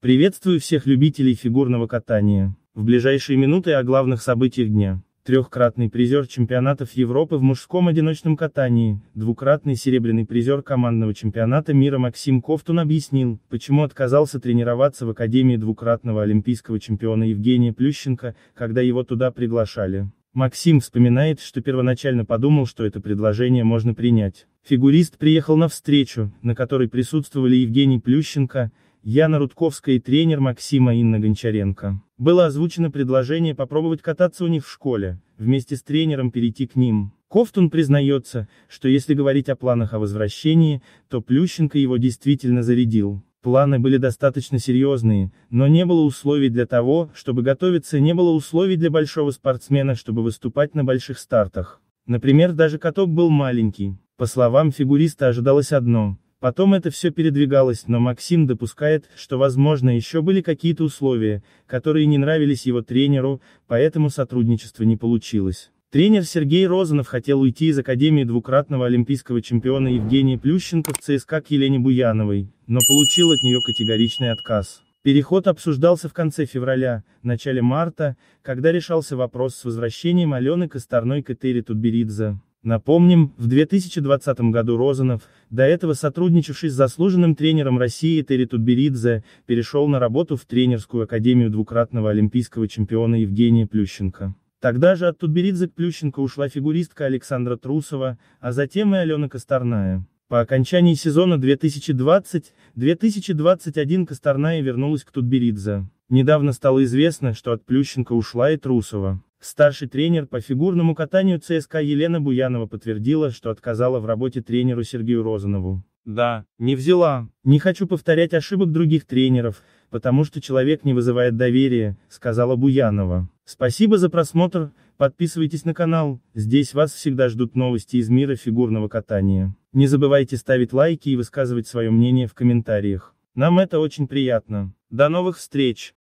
Приветствую всех любителей фигурного катания. В ближайшие минуты о главных событиях дня. Трехкратный призер чемпионатов Европы в мужском одиночном катании, двукратный серебряный призер командного чемпионата мира Максим Кофтун объяснил, почему отказался тренироваться в Академии двукратного олимпийского чемпиона Евгения Плющенко, когда его туда приглашали. Максим вспоминает, что первоначально подумал, что это предложение можно принять. Фигурист приехал на встречу, на которой присутствовали Евгений Плющенко, Яна Рудковская и тренер Максима Инна Гончаренко. Было озвучено предложение попробовать кататься у них в школе, вместе с тренером перейти к ним. Кофтун признается, что если говорить о планах о возвращении, то Плющенко его действительно зарядил. Планы были достаточно серьезные, но не было условий для того, чтобы готовиться, не было условий для большого спортсмена, чтобы выступать на больших стартах. Например, даже каток был маленький. По словам фигуриста ожидалось одно Потом это все передвигалось, но Максим допускает, что возможно еще были какие-то условия, которые не нравились его тренеру, поэтому сотрудничество не получилось. Тренер Сергей Розанов хотел уйти из Академии двукратного олимпийского чемпиона Евгения Плющенко в ЦСКА к Елене Буяновой, но получил от нее категоричный отказ. Переход обсуждался в конце февраля, начале марта, когда решался вопрос с возвращением Алены Косторной к Этери Тутберидзе. Напомним, в 2020 году Розанов, до этого сотрудничавший с заслуженным тренером России Терри Тутберидзе, перешел на работу в тренерскую академию двукратного олимпийского чемпиона Евгения Плющенко. Тогда же от Тутберидзе к Плющенко ушла фигуристка Александра Трусова, а затем и Алена Косторная. По окончании сезона 2020-2021 Косторная вернулась к Тутберидзе. Недавно стало известно, что от Плющенко ушла и Трусова. Старший тренер по фигурному катанию ЦСКА Елена Буянова подтвердила, что отказала в работе тренеру Сергею Розанову. Да, не взяла. Не хочу повторять ошибок других тренеров, потому что человек не вызывает доверия, сказала Буянова. Спасибо за просмотр, подписывайтесь на канал, здесь вас всегда ждут новости из мира фигурного катания. Не забывайте ставить лайки и высказывать свое мнение в комментариях. Нам это очень приятно. До новых встреч!